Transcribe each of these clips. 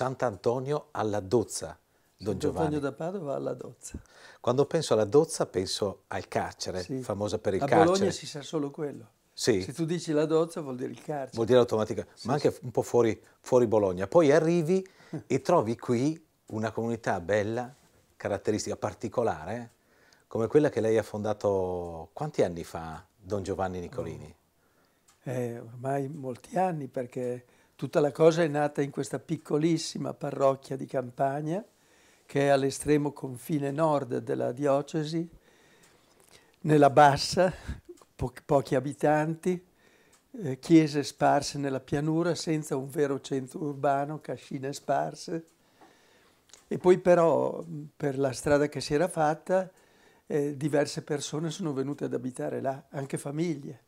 Sant'Antonio alla dozza, Don Giovanni. Antonio da Padova alla dozza. Quando penso alla dozza penso al carcere, sì. famosa per il A carcere. A Bologna si sa solo quello. Sì. Se tu dici la dozza vuol dire il carcere. Vuol dire automatica, sì, ma anche un po' fuori, fuori Bologna. Poi arrivi e trovi qui una comunità bella, caratteristica particolare, come quella che lei ha fondato quanti anni fa, Don Giovanni Nicolini? Oh. Eh, ormai molti anni perché Tutta la cosa è nata in questa piccolissima parrocchia di campagna che è all'estremo confine nord della diocesi, nella bassa, po pochi abitanti, eh, chiese sparse nella pianura senza un vero centro urbano, cascine sparse. E poi però per la strada che si era fatta eh, diverse persone sono venute ad abitare là, anche famiglie.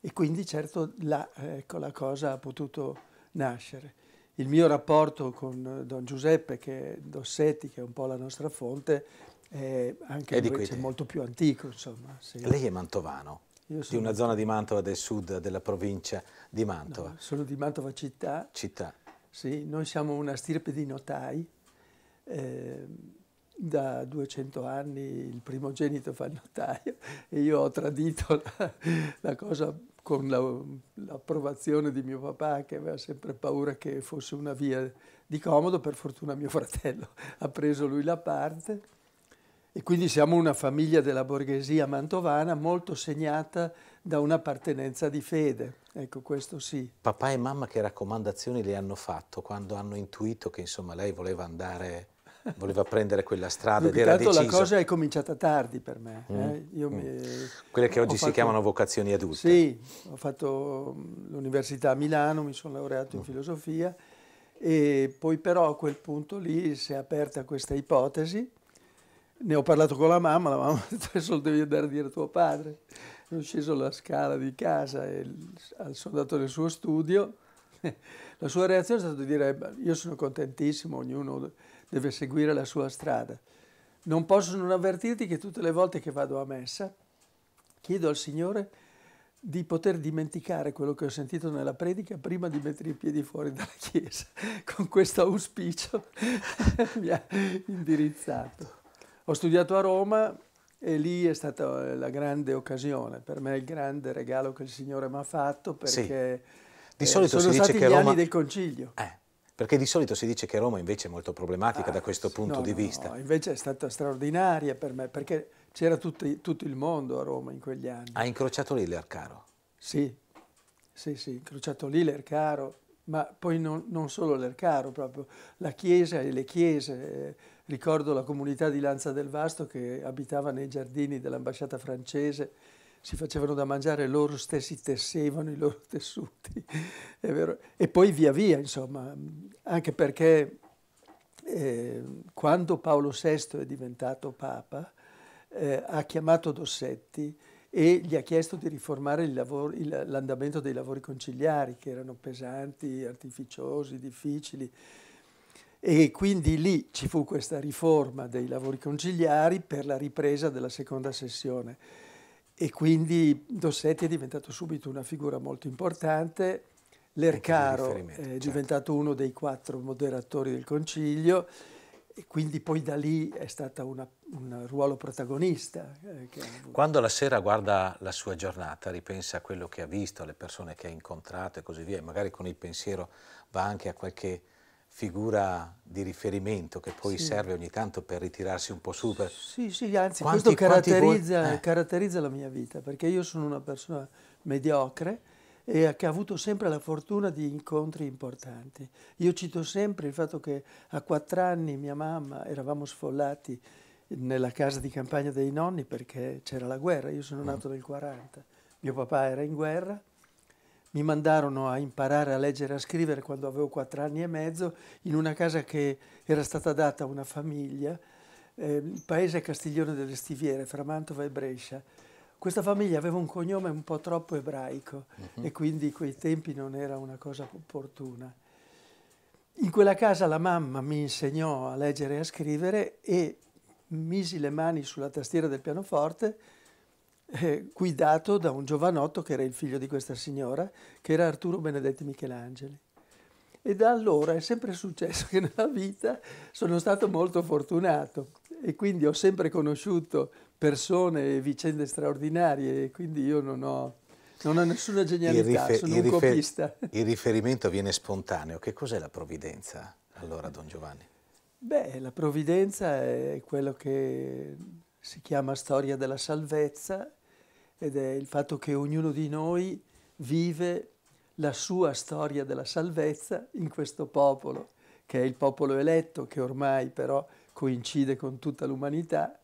E quindi certo là ecco, la cosa ha potuto nascere. Il mio rapporto con Don Giuseppe che Dossetti, che è un po' la nostra fonte, è anche lui, cioè, molto più antico. Insomma, sì. Lei è mantovano? Io sono di una zona di Mantova del sud della provincia di Mantova. No, sono di Mantova città. Città. Sì, noi siamo una stirpe di notai. Eh, da 200 anni il primogenito fa il notaio e io ho tradito la, la cosa con l'approvazione di mio papà che aveva sempre paura che fosse una via di comodo, per fortuna mio fratello ha preso lui la parte e quindi siamo una famiglia della borghesia mantovana molto segnata da un'appartenenza di fede. Ecco, questo sì. Papà e mamma che raccomandazioni le hanno fatto quando hanno intuito che insomma lei voleva andare voleva prendere quella strada ed era deciso. la cosa è cominciata tardi per me. Mm. Eh? Mm. Mi, Quelle che oggi fatto, si chiamano vocazioni adulte. Sì, ho fatto mm, l'università a Milano, mi sono laureato in mm. filosofia e poi però a quel punto lì si è aperta questa ipotesi. Ne ho parlato con la mamma, la mamma ha detto adesso devi andare a dire a tuo padre. Sono sceso la scala di casa e sono andato nel suo studio. La sua reazione è stata di dire io sono contentissimo, ognuno deve seguire la sua strada. Non posso non avvertirti che tutte le volte che vado a messa chiedo al Signore di poter dimenticare quello che ho sentito nella predica prima di mettere i piedi fuori dalla chiesa. Con questo auspicio mi ha indirizzato. Ho studiato a Roma e lì è stata eh, la grande occasione, per me il grande regalo che il Signore mi ha fatto perché sì. di solito eh, sono si stati dice che gli Roma... anni del concilio. Eh perché di solito si dice che Roma invece è molto problematica ah, da questo punto no, di no, vista. No, invece è stata straordinaria per me, perché c'era tutto, tutto, il mondo a Roma in quegli anni. Ha incrociato lì l'Ercaro? Sì, sì, sì, incrociato lì l'Ercaro, ma poi non, non solo l'Ercaro, proprio la chiesa e le chiese. Ricordo la comunità di Lanza del Vasto che abitava nei giardini dell'ambasciata francese, si facevano da mangiare, loro stessi tessevano i loro tessuti, è vero? E poi via via, insomma, anche perché eh, quando Paolo VI è diventato Papa, eh, ha chiamato Dossetti e gli ha chiesto di riformare l'andamento dei lavori conciliari, che erano pesanti, artificiosi, difficili. E quindi lì ci fu questa riforma dei lavori conciliari per la ripresa della seconda sessione e quindi Dossetti è diventato subito una figura molto importante, Lercaro è certo. diventato uno dei quattro moderatori del Concilio e quindi poi da lì è stato un ruolo protagonista. Eh, Quando la sera guarda la sua giornata, ripensa a quello che ha visto, alle persone che ha incontrato e così via, magari con il pensiero va anche a qualche figura di riferimento che poi sì. serve ogni tanto per ritirarsi un po' su. Per... Sì, sì, anzi quanti, questo caratterizza, vol... eh. caratterizza, la mia vita, perché io sono una persona mediocre e che ha avuto sempre la fortuna di incontri importanti. Io cito sempre il fatto che a quattro anni mia mamma, eravamo sfollati nella casa di campagna dei nonni perché c'era la guerra, io sono mm. nato mm. nel 40, mio papà era in guerra, mi mandarono a imparare a leggere e a scrivere quando avevo quattro anni e mezzo in una casa che era stata data a una famiglia, eh, il paese è Castiglione delle Stiviere, fra Mantova e Brescia. Questa famiglia aveva un cognome un po' troppo ebraico uh mhm. -huh. e quindi quei tempi non era una cosa opportuna. In quella casa la mamma mi insegnò a leggere e a scrivere e misi le mani sulla tastiera del pianoforte eh, guidato da un giovanotto che era il figlio di questa signora, che era Arturo Benedetti Michelangeli. E da allora è sempre successo che nella vita sono stato molto fortunato e quindi ho sempre conosciuto persone e vicende straordinarie e quindi io non ho, non ho nessuna genialità, rifer- sono un rifer- copista. Il riferimento viene spontaneo. Che cos'è la provvidenza allora, Don Giovanni? Beh, la provvidenza è quello che si chiama storia della salvezza ed è il fatto che ognuno di noi vive la sua storia della salvezza in questo popolo, che è il popolo eletto, che ormai però coincide con tutta l'umanità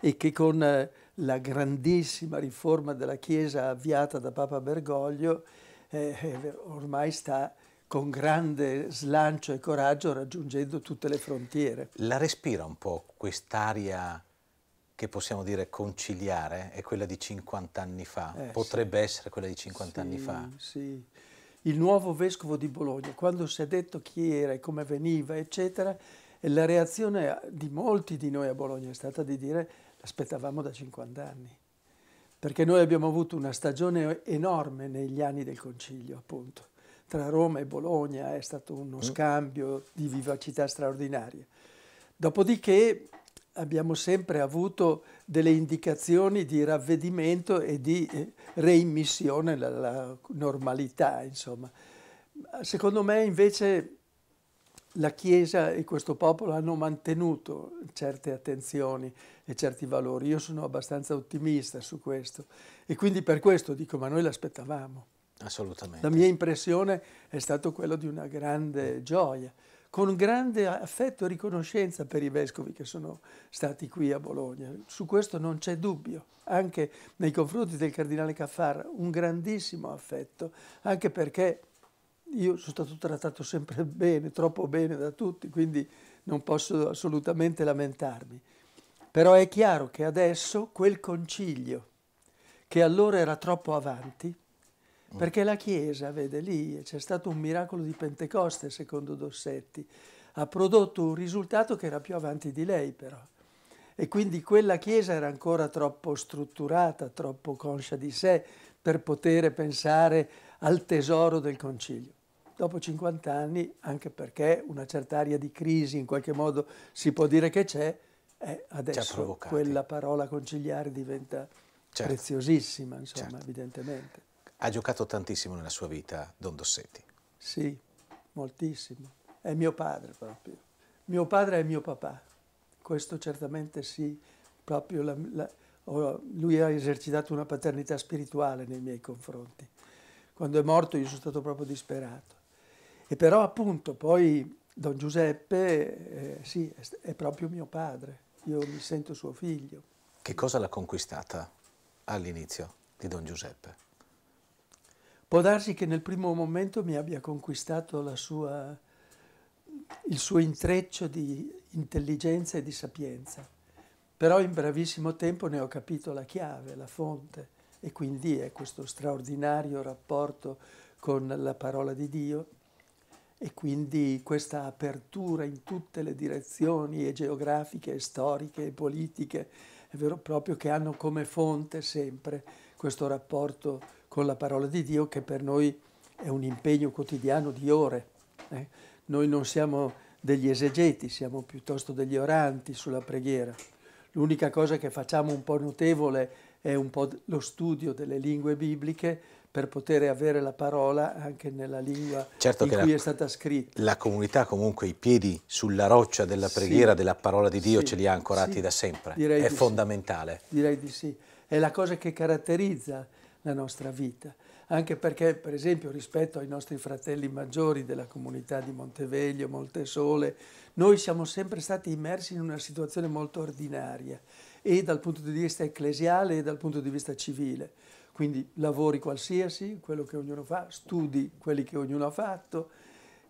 e che con eh, la grandissima riforma della Chiesa avviata da Papa Bergoglio eh, eh, ormai sta con grande slancio e coraggio raggiungendo tutte le frontiere. La respira un po' quest'aria che possiamo dire conciliare è quella di 50 anni fa, eh, potrebbe sì. essere quella di 50 sì, anni fa. Sì. Il nuovo vescovo di Bologna, quando si è detto chi era e come veniva, eccetera, la reazione di molti di noi a Bologna è stata di dire l'aspettavamo da 50 anni, perché noi abbiamo avuto una stagione enorme negli anni del concilio, appunto. Tra Roma e Bologna è stato uno mm. scambio di vivacità straordinaria. Dopodiché abbiamo sempre avuto delle indicazioni di ravvedimento e di eh, reimmissione alla normalità, insomma. Secondo me invece la Chiesa e questo popolo hanno mantenuto certe attenzioni e certi valori. Io sono abbastanza ottimista su questo e quindi per questo dico ma noi l'aspettavamo. Assolutamente. La mia impressione è stata quella di una grande gioia con grande affetto e riconoscenza per i vescovi che sono stati qui a Bologna. Su questo non c'è dubbio, anche nei confronti del cardinale Caffarra, un grandissimo affetto, anche perché io sono stato trattato sempre bene, troppo bene da tutti, quindi non posso assolutamente lamentarmi. Però è chiaro che adesso quel concilio, che allora era troppo avanti, Mm. Perché la Chiesa, vede lì, c'è stato un miracolo di Pentecoste, secondo Dossetti, ha prodotto un risultato che era più avanti di lei però. E quindi quella Chiesa era ancora troppo strutturata, troppo conscia di sé per poter pensare al tesoro del concilio. Dopo 50 anni, anche perché una certa aria di crisi in qualche modo si può dire che c'è, eh, adesso quella parola conciliare diventa certo. preziosissima, insomma, certo. evidentemente. Ha giocato tantissimo nella sua vita Don Dossetti. Sì, moltissimo. È mio padre proprio. Mio padre è mio papà. Questo certamente sì, proprio la, la, oh, lui ha esercitato una paternità spirituale nei miei confronti. Quando è morto io sono stato proprio disperato. E però appunto poi Don Giuseppe, eh, sì, è, è proprio mio padre, io mi sento suo figlio. Che cosa l'ha conquistata all'inizio di Don Giuseppe? Può darsi che nel primo momento mi abbia conquistato sua, il suo intreccio di intelligenza e di sapienza, però in bravissimo tempo ne ho capito la chiave, la fonte, e quindi è questo straordinario rapporto con la parola di Dio e quindi questa apertura in tutte le direzioni e geografiche, e storiche e politiche, è vero proprio che hanno come fonte sempre questo rapporto con la parola di Dio che per noi è un impegno quotidiano di ore. Eh? Noi non siamo degli esegeti, siamo piuttosto degli oranti sulla preghiera. L'unica cosa che facciamo un po' notevole è un po' lo studio delle lingue bibliche per poter avere la parola anche nella lingua certo in cui la, è stata scritta. La comunità comunque i piedi sulla roccia della preghiera, sì, della parola di Dio sì, ce li ha ancorati sì, da sempre, è di fondamentale. Direi di sì, è la cosa che caratterizza la nostra vita. Anche perché, per esempio, rispetto ai nostri fratelli maggiori della comunità di Monteveglio, Montesole, noi siamo sempre stati immersi in una situazione molto ordinaria e dal punto di vista ecclesiale e dal punto di vista civile. Quindi lavori qualsiasi, quello che ognuno fa, studi quelli che ognuno ha fatto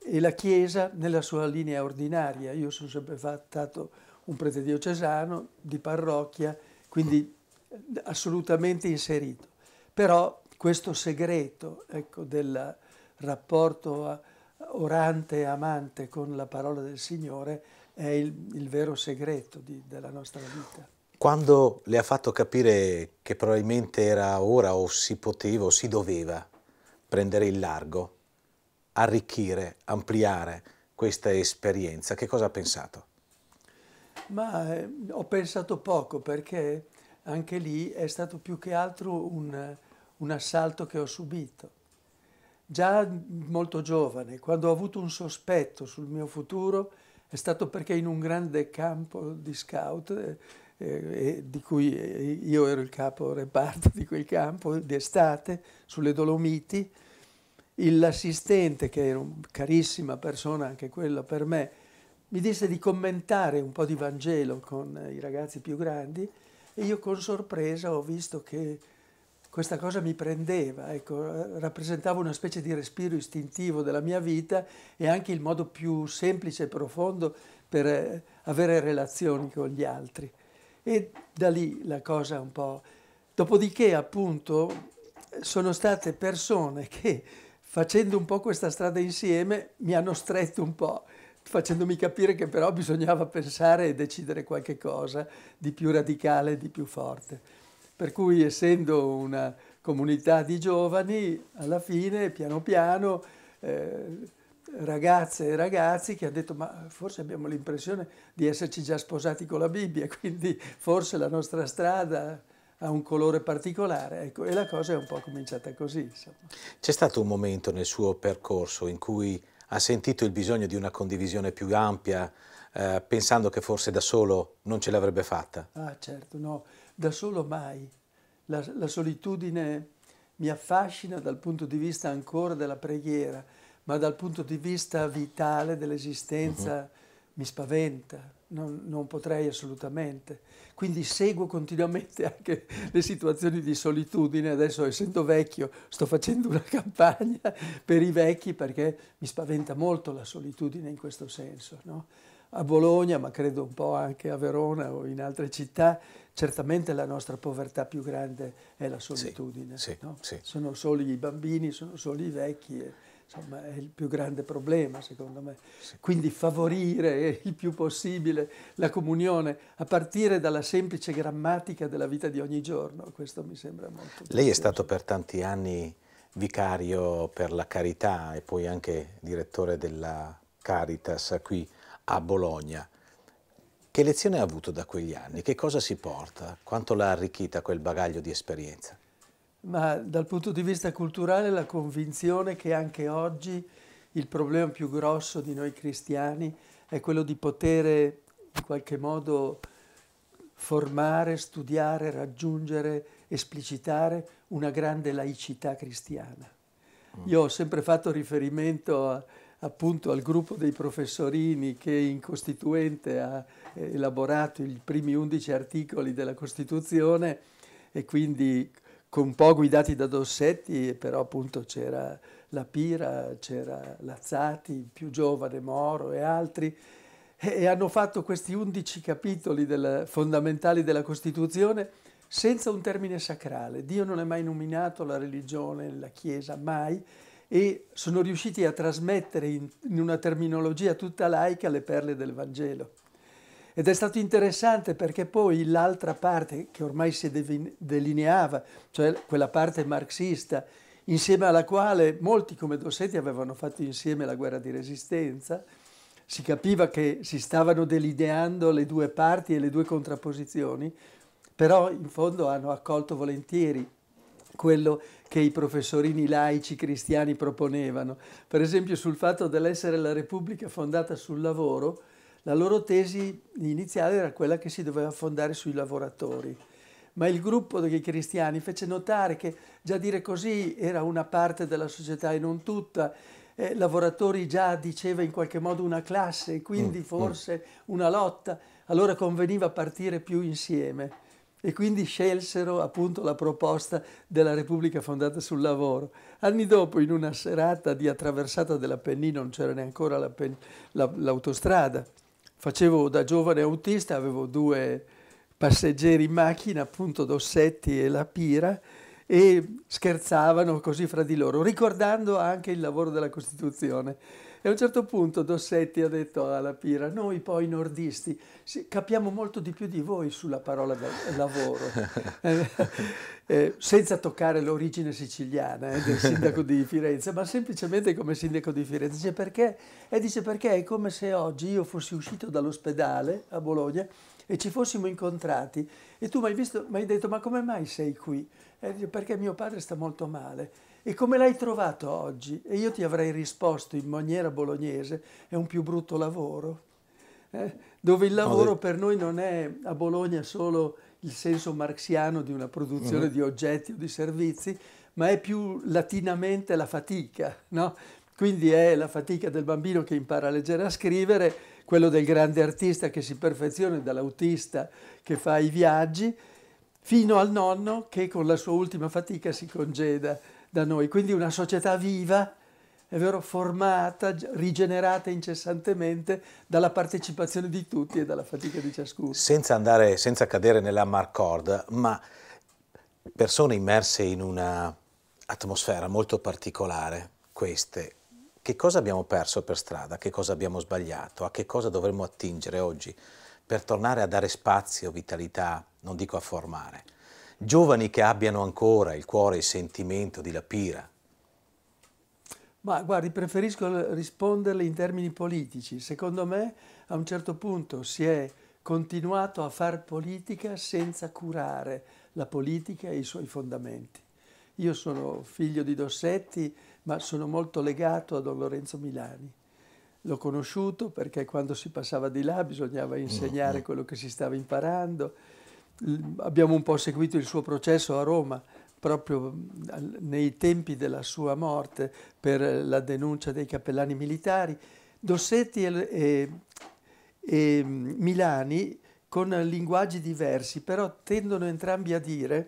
e la Chiesa nella sua linea ordinaria. Io sono sempre stato un prete diocesano di parrocchia, quindi eh, assolutamente inserito. Però questo segreto ecco, del rapporto orante e amante con la parola del Signore è il, il vero segreto di, della nostra vita. Quando le ha fatto capire che probabilmente era ora o si poteva o si doveva prendere il largo, arricchire, ampliare questa esperienza, che cosa ha pensato? Ma eh, ho pensato poco perché anche lì è stato più che altro un, un assalto che ho subito. Già molto giovane, quando ho avuto un sospetto sul mio futuro, è stato perché in un grande campo di scout, eh, eh, di cui eh, io ero il capo reparto di quel campo d'estate, sulle Dolomiti, l'assistente, che era una carissima persona anche quella per me, mi disse di commentare un po' di Vangelo con i ragazzi più grandi e io con sorpresa ho visto che questa cosa mi prendeva, ecco, rappresentava una specie di respiro istintivo della mia vita e anche il modo più semplice e profondo per eh, avere relazioni con gli altri. E da lì la cosa un po'... Dopodiché appunto sono state persone che facendo un po' questa strada insieme mi hanno stretto un po', facendomi capire che però bisognava pensare e decidere qualche cosa di più radicale, di più forte. Per cui essendo una comunità di giovani, alla fine, piano piano, eh, ragazze e ragazzi che hanno detto ma forse abbiamo l'impressione di esserci già sposati con la Bibbia, quindi forse la nostra strada ha un colore particolare, ecco, e la cosa è un po' cominciata così. C'è stato un momento nel suo percorso in cui ha sentito il bisogno di una condivisione più ampia, eh, pensando che forse da solo non ce l'avrebbe fatta? Ah certo, no, da solo mai. La, la solitudine mi affascina dal punto di vista ancora della preghiera, ma dal punto di vista vitale dell'esistenza uh-huh. mi spaventa, non, non, potrei assolutamente. Quindi seguo continuamente anche le situazioni di solitudine. Adesso, essendo vecchio, sto facendo una campagna per i vecchi perché mi spaventa molto la solitudine in questo senso. No? A Bologna, ma credo un po' anche a Verona o in altre città, certamente la nostra povertà più grande è la solitudine. Sì, no? sì. Sono soli i bambini, sono soli i vecchi, e, insomma è il più grande problema secondo me. Sì. Quindi favorire il più possibile la comunione a partire dalla semplice grammatica della vita di ogni giorno, questo mi sembra molto. Lei è stato per tanti anni vicario per la carità e poi anche direttore della Caritas qui a Bologna. Che lezione ha avuto da quegli anni? Che cosa si porta? Quanto l'ha arricchita quel bagaglio di esperienza? Ma dal punto di vista culturale la convinzione che anche oggi il problema più grosso di noi cristiani è quello di poter in qualche modo formare, studiare, raggiungere, esplicitare una grande laicità cristiana. Mm. Io ho sempre fatto riferimento a, appunto al gruppo dei professorini che in Costituente ha eh, elaborato i primi 11 articoli della Costituzione e quindi un po' guidati da Dossetti, eh, però appunto c'era la Pira, c'era Lazzati, più giovane Moro e altri, e hanno fatto questi undici capitoli della, fondamentali della Costituzione senza un termine sacrale. Dio non è mai nominato la religione, la Chiesa, mai, e sono riusciti a trasmettere in, in una terminologia tutta laica le perle del Vangelo. Ed è stato interessante perché poi l'altra parte che ormai si delineava, cioè quella parte marxista, insieme alla quale molti come Dossetti avevano fatto insieme la guerra di resistenza, si capiva che si stavano delineando le due parti e le due contrapposizioni, però in fondo hanno accolto volentieri quello che i professorini laici cristiani proponevano. Per esempio sul fatto dell'essere la Repubblica fondata sul lavoro, la loro tesi iniziale era quella che si doveva fondare sui lavoratori. Ma il gruppo dei cristiani fece notare che già dire così era una parte della società e non tutta, eh, lavoratori già diceva in qualche modo una classe, e quindi mm, mm. forse una lotta, allora conveniva partire più insieme e quindi scelsero appunto la proposta della Repubblica fondata sul lavoro. Anni dopo, in una serata di attraversata dell'Appennino, non c'era neanche ancora l'autostrada, facevo da giovane autista, avevo due passeggeri in macchina, appunto Dossetti e La Pira, e scherzavano così fra di loro, ricordando anche il lavoro della Costituzione. E a un certo punto Dossetti ha detto alla Pira, noi poi nordisti capiamo molto di più di voi sulla parola lavoro, eh, eh, senza toccare l'origine siciliana eh, del sindaco di Firenze, ma semplicemente come sindaco di Firenze. Dice perché? E dice perché è come se oggi io fossi uscito dall'ospedale a Bologna e ci fossimo incontrati e tu mi hai visto, mi hai detto ma come mai sei qui? Eh, perché mio padre sta molto male. E come l'hai trovato oggi? E io ti avrei risposto in maniera bolognese, è un più brutto lavoro, eh? dove il lavoro per noi non è a Bologna solo il senso marxiano di una produzione uh mhm. -huh. di oggetti o di servizi, ma è più latinamente la fatica, no? Quindi è la fatica del bambino che impara a leggere e a scrivere quello del grande artista che si perfeziona, dall'autista che fa i viaggi, fino al nonno che con la sua ultima fatica si congeda da noi. Quindi una società viva, è vero, formata, rigenerata incessantemente dalla partecipazione di tutti e dalla fatica di ciascuno. Senza andare, senza cadere nella marcord, ma persone immerse in una atmosfera molto particolare, queste che cosa abbiamo perso per strada, che cosa abbiamo sbagliato, a che cosa dovremmo attingere oggi per tornare a dare spazio, vitalità, non dico a formare. Giovani che abbiano ancora il cuore e il sentimento di pira. Ma guardi, preferisco risponderle in termini politici. Secondo me a un certo punto si è continuato a far politica senza curare la politica e i suoi fondamenti. Io sono figlio di Dossetti, ma sono molto legato a Don Lorenzo Milani. L'ho conosciuto perché quando si passava di là bisognava mm, insegnare mm. quello che si stava imparando. Abbiamo un po' seguito il suo processo a Roma, proprio nei tempi della sua morte per la denuncia dei cappellani militari. Dossetti e, e, e Milani con linguaggi diversi, però tendono entrambi a dire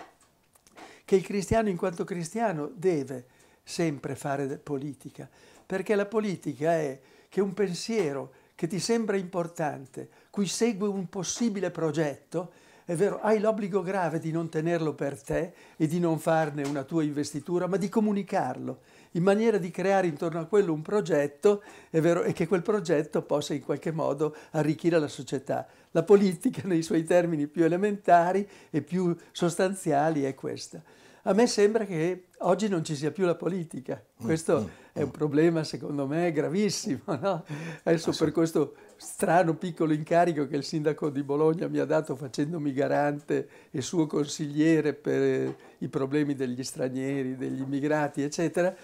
che il cristiano in quanto cristiano deve sempre fare politica, perché la politica è che un pensiero che ti sembra importante, cui segue un possibile progetto, è vero, hai l'obbligo grave di non tenerlo per te e di non farne una tua investitura, ma di comunicarlo in maniera di creare intorno a quello un progetto, è vero, e che quel progetto possa in qualche modo arricchire la società. La politica nei suoi termini più elementari e più sostanziali è questa. A me sembra che oggi non ci sia più la politica, mm, questo mm, è mm. un problema secondo me gravissimo. No? Adesso per questo strano piccolo incarico che il sindaco di Bologna mi ha dato facendomi garante e suo consigliere per eh, i problemi degli stranieri, degli immigrati, eccetera,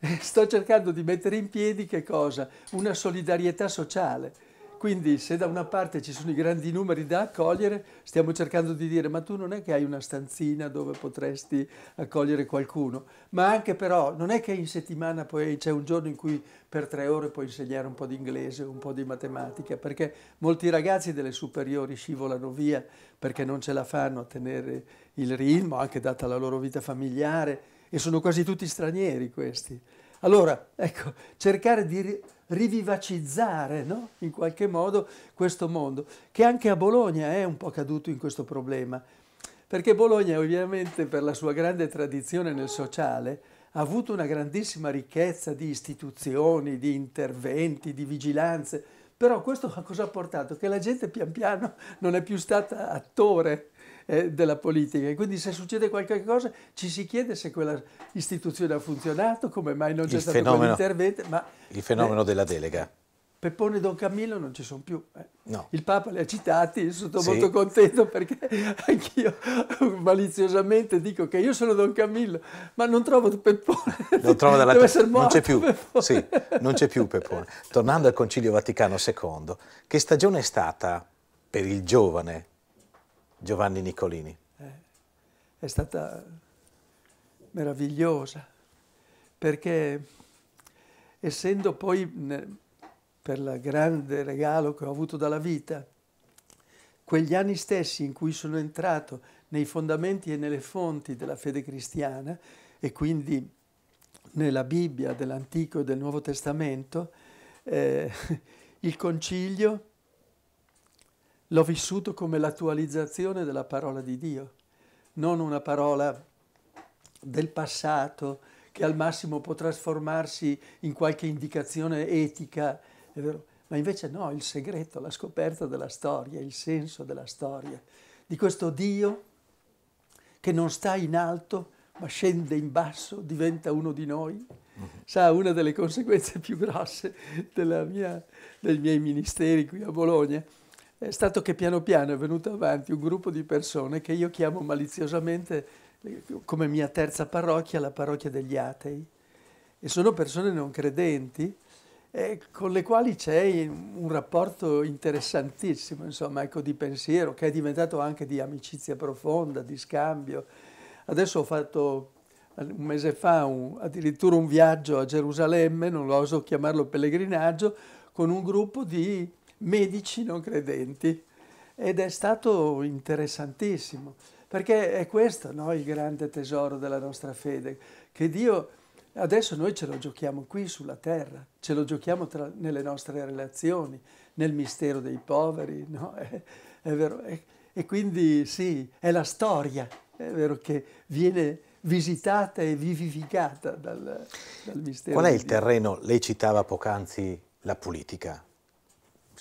eh, sto cercando di mettere in piedi che cosa? Una solidarietà sociale quindi se da una parte ci sono i grandi numeri da accogliere, stiamo cercando di dire ma tu non è che hai una stanzina dove potresti accogliere qualcuno, ma anche però non è che in settimana poi c'è un giorno in cui per tre ore puoi insegnare un po' di inglese, un po' di matematica, perché molti ragazzi delle superiori scivolano via perché non ce la fanno a tenere il ritmo, anche data la loro vita familiare, e sono quasi tutti stranieri questi. Allora, ecco, cercare di rivivacizzare no? in qualche modo questo mondo, che anche a Bologna è un po' caduto in questo problema, perché Bologna ovviamente per la sua grande tradizione nel sociale ha avuto una grandissima ricchezza di istituzioni, di interventi, di vigilanze, però questo a cosa ha portato? Che la gente pian piano non è più stata attore eh, della politica. E quindi se succede qualcosa ci si chiede se quella istituzione ha funzionato, come mai non c'è il stato fenomeno, quell'intervento. Ma, il fenomeno eh, della delega. Peppone e Don Camillo non ci sono più. Eh. No. Il Papa li ha citati, sono sì. molto contento perché anch'io maliziosamente dico che io sono Don Camillo, ma non trovo Peppone. Non, trovo dalla... morto, non c'è più. Sì, non c'è più Peppone. Tornando al Concilio Vaticano II, che stagione è stata per il giovane Giovanni Nicolini. Eh, è stata meravigliosa, perché essendo poi, per il grande regalo che ho avuto dalla vita, quegli anni stessi in cui sono entrato nei fondamenti e nelle fonti della fede cristiana e quindi nella Bibbia dell'Antico e del Nuovo Testamento, eh, il concilio l'ho vissuto come l'attualizzazione della parola di Dio, non una parola del passato che al massimo può trasformarsi in qualche indicazione etica, è vero? Ma invece no, il segreto, la scoperta della storia, il senso della storia, di questo Dio che non sta in alto ma scende in basso, diventa uno di noi. Mhm. Sa, una delle conseguenze più grosse mia, dei miei ministeri qui a Bologna è stato che piano piano è venuto avanti un gruppo di persone che io chiamo maliziosamente eh, come mia terza parrocchia, la parrocchia degli atei, e sono persone non credenti eh, con le quali c'è un rapporto interessantissimo, insomma, ecco, di pensiero, che è diventato anche di amicizia profonda, di scambio. Adesso ho fatto eh, un mese fa un, addirittura un viaggio a Gerusalemme, non lo oso chiamarlo pellegrinaggio, con un gruppo di medici non credenti ed è stato interessantissimo perché è questo no, il grande tesoro della nostra fede, che Dio adesso noi ce lo giochiamo qui sulla terra, ce lo giochiamo tra, nelle nostre relazioni, nel mistero dei poveri, no? è, è vero, è, e quindi sì, è la storia, è vero che viene visitata e vivificata dal, dal mistero. Qual è il terreno, lei citava poc'anzi la politica,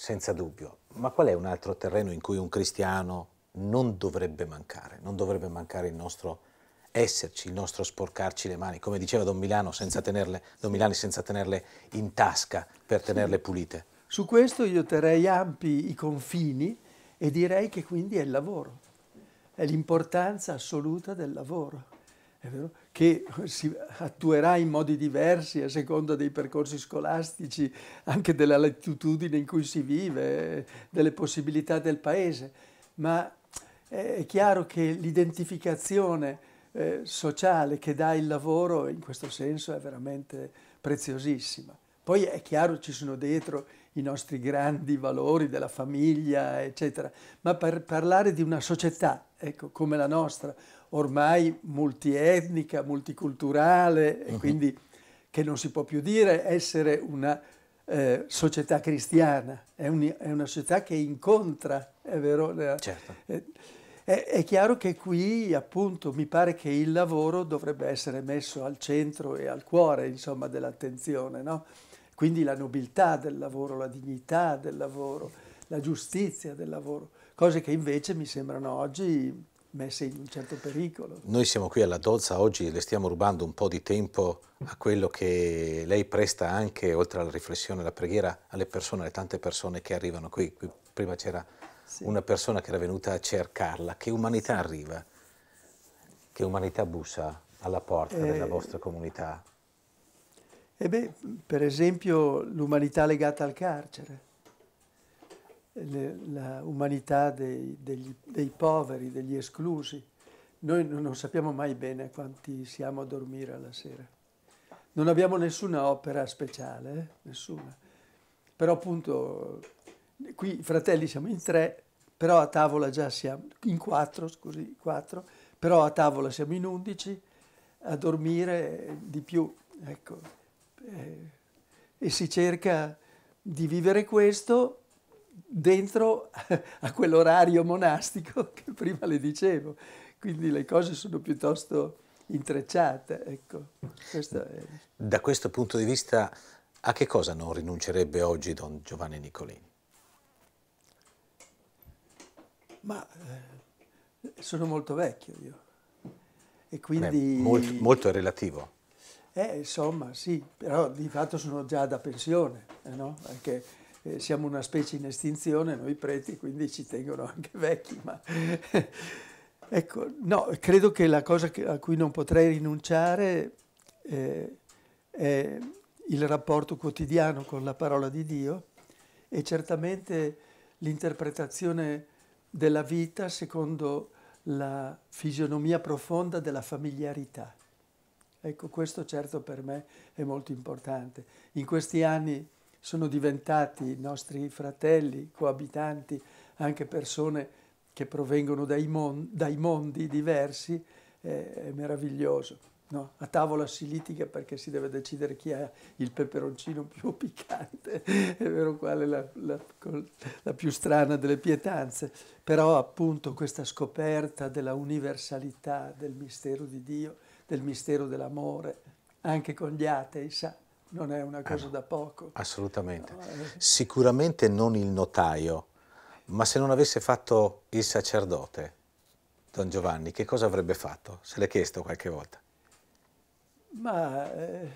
senza dubbio, ma qual è un altro terreno in cui un cristiano non dovrebbe mancare? Non dovrebbe mancare il nostro esserci, il nostro sporcarci le mani, come diceva Don, Milano senza tenerle, Don Milani senza tenerle in tasca per tenerle pulite. Su questo io terrei ampi i confini e direi che quindi è il lavoro, è l'importanza assoluta del lavoro vero, che si attuerà in modi diversi a seconda dei percorsi scolastici, anche della latitudine in cui si vive, delle possibilità del paese, ma eh, è chiaro che l'identificazione eh, sociale che dà il lavoro in questo senso è veramente preziosissima. Poi è chiaro ci sono dietro i nostri grandi valori della famiglia, eccetera, ma per parlare di una società, ecco, come la nostra, ormai multietnica, multiculturale, e mhm. quindi che non si può più dire essere una eh, società cristiana, è, un, è, una società che incontra, è vero? Certo. Eh, è, è, chiaro che qui appunto mi pare che il lavoro dovrebbe essere messo al centro e al cuore insomma dell'attenzione, no? quindi la nobiltà del lavoro, la dignità del lavoro, la giustizia del lavoro, cose che invece mi sembrano oggi messe in un certo pericolo. Noi siamo qui alla Dozza, oggi le stiamo rubando un po' di tempo a quello che lei presta anche, oltre alla riflessione e alla preghiera, alle persone, alle tante persone che arrivano qui. qui prima c'era sì. una persona che era venuta a cercarla. Che umanità arriva? Che umanità bussa alla porta eh, della vostra comunità? Eh beh, per esempio l'umanità legata al carcere l'umanità dei, degli, dei poveri, degli esclusi. Noi non sappiamo mai bene quanti siamo a dormire alla sera. Non abbiamo nessuna opera speciale, eh? nessuna. Però appunto qui fratelli siamo in tre, però a tavola già siamo, in quattro, scusi, quattro, però a tavola siamo in undici, a dormire di più, ecco. Eh, e si cerca di vivere questo dentro a quell'orario monastico che prima le dicevo. Quindi le cose sono piuttosto intrecciate. Ecco. è... Da questo punto di vista, a che cosa non rinuncerebbe oggi Don Giovanni Nicolini? Ma eh, sono molto vecchio io. E quindi... Beh, molto, molto è relativo. Eh, insomma, sì, però di fatto sono già da pensione, eh, no? Perché eh, siamo una specie in estinzione, noi preti, quindi ci tengono anche vecchi. Ma ecco, no, credo che la cosa che, a cui non potrei rinunciare eh, è il rapporto quotidiano con la parola di Dio e certamente l'interpretazione della vita secondo la fisionomia profonda della familiarità. Ecco, questo certo per me è molto importante. In questi anni sono diventati nostri fratelli, coabitanti, anche persone che provengono dai, mon dai mondi diversi, eh, è meraviglioso. No? A tavola si litiga perché si deve decidere chi ha il peperoncino più piccante, è vero qual è la, la, la più strana delle pietanze, però appunto questa scoperta della universalità del mistero di Dio, del mistero dell'amore, anche con gli atei, sa, non è una cosa eh da poco. Assolutamente. No, eh. Sicuramente non il notaio, ma se non avesse fatto il sacerdote, Don Giovanni, che cosa avrebbe fatto? Se l'è chiesto qualche volta? Ma eh,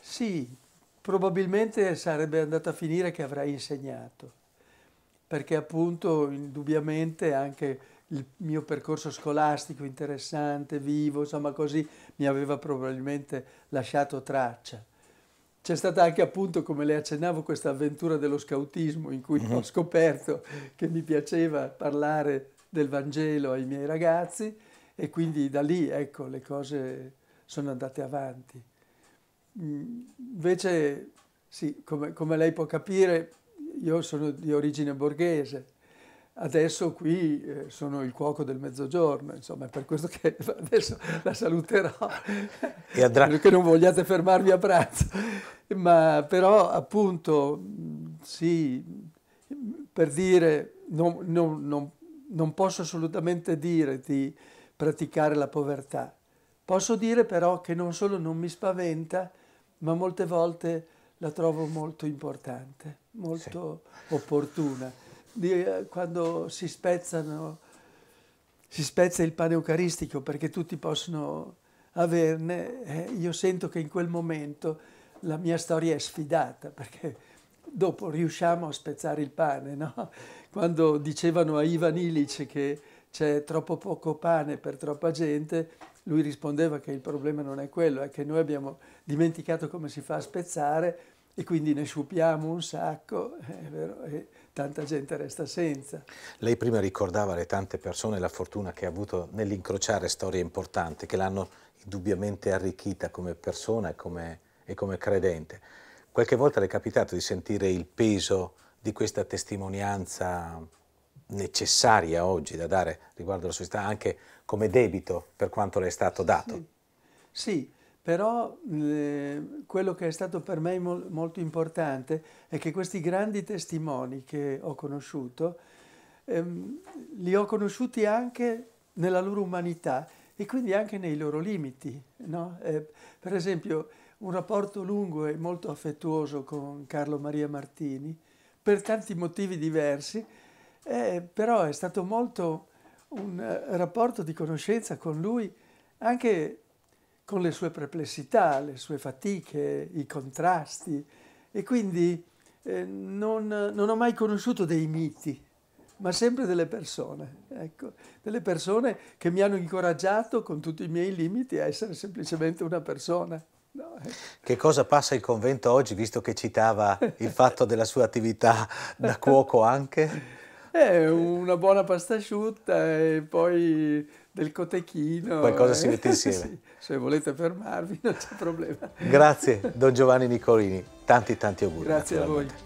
sì, probabilmente sarebbe andata a finire che avrei insegnato, perché appunto indubbiamente anche il mio percorso scolastico interessante, vivo, insomma così, mi aveva probabilmente lasciato traccia. C'è stata anche appunto, come le accennavo, questa avventura dello scautismo in cui ho mhm. scoperto che mi piaceva parlare del Vangelo ai miei ragazzi e quindi da lì, ecco, le cose sono andate avanti. Mm, invece, sì, come, come lei può capire, io sono di origine borghese, adesso qui eh, sono il cuoco del mezzogiorno, insomma è per questo che adesso la saluterò, e andrà... che non vogliate fermarvi a pranzo, ma però appunto sì, per dire, non, non, non, non posso assolutamente dire di praticare la povertà, posso dire però che non solo non mi spaventa, ma molte volte la trovo molto importante, molto sì. opportuna di, eh, quando si spezzano, si spezza il pane eucaristico perché tutti possono averne, eh, io sento che in quel momento la mia storia è sfidata perché dopo riusciamo a spezzare il pane, no? Quando dicevano a Ivan Illich che c'è troppo poco pane per troppa gente, lui rispondeva che il problema non è quello, è che noi abbiamo dimenticato come si fa a spezzare e quindi ne sciupiamo un sacco, è vero, e tanta gente resta senza. Lei prima ricordava le tante persone e la fortuna che ha avuto nell'incrociare storie importanti che l'hanno indubbiamente arricchita come persona e come, e come credente. Qualche volta le è capitato di sentire il peso di questa testimonianza necessaria oggi da dare riguardo alla società, anche come debito per quanto le è stato dato? Sì, sì però eh, quello che è stato per me mol molto importante è che questi grandi testimoni che ho conosciuto, ehm, li ho conosciuti anche nella loro umanità e quindi anche nei loro limiti. No? Eh, per esempio un rapporto lungo e molto affettuoso con Carlo Maria Martini, per tanti motivi diversi, eh, però è stato molto un eh, rapporto di conoscenza con lui anche con le sue perplessità, le sue fatiche, i contrasti e quindi eh, non, non, ho mai conosciuto dei miti, ma sempre delle persone, ecco, delle persone che mi hanno incoraggiato con tutti i miei limiti a essere semplicemente una persona. No. Eh. Che cosa passa il convento oggi, visto che citava il fatto della sua attività da cuoco anche? Eh, una buona pasta asciutta e poi del cotechino. Qualcosa eh. si mette insieme. Sì. Se volete fermarvi non c'è problema. Grazie Don Giovanni Nicolini, tanti tanti auguri. Grazie a voi.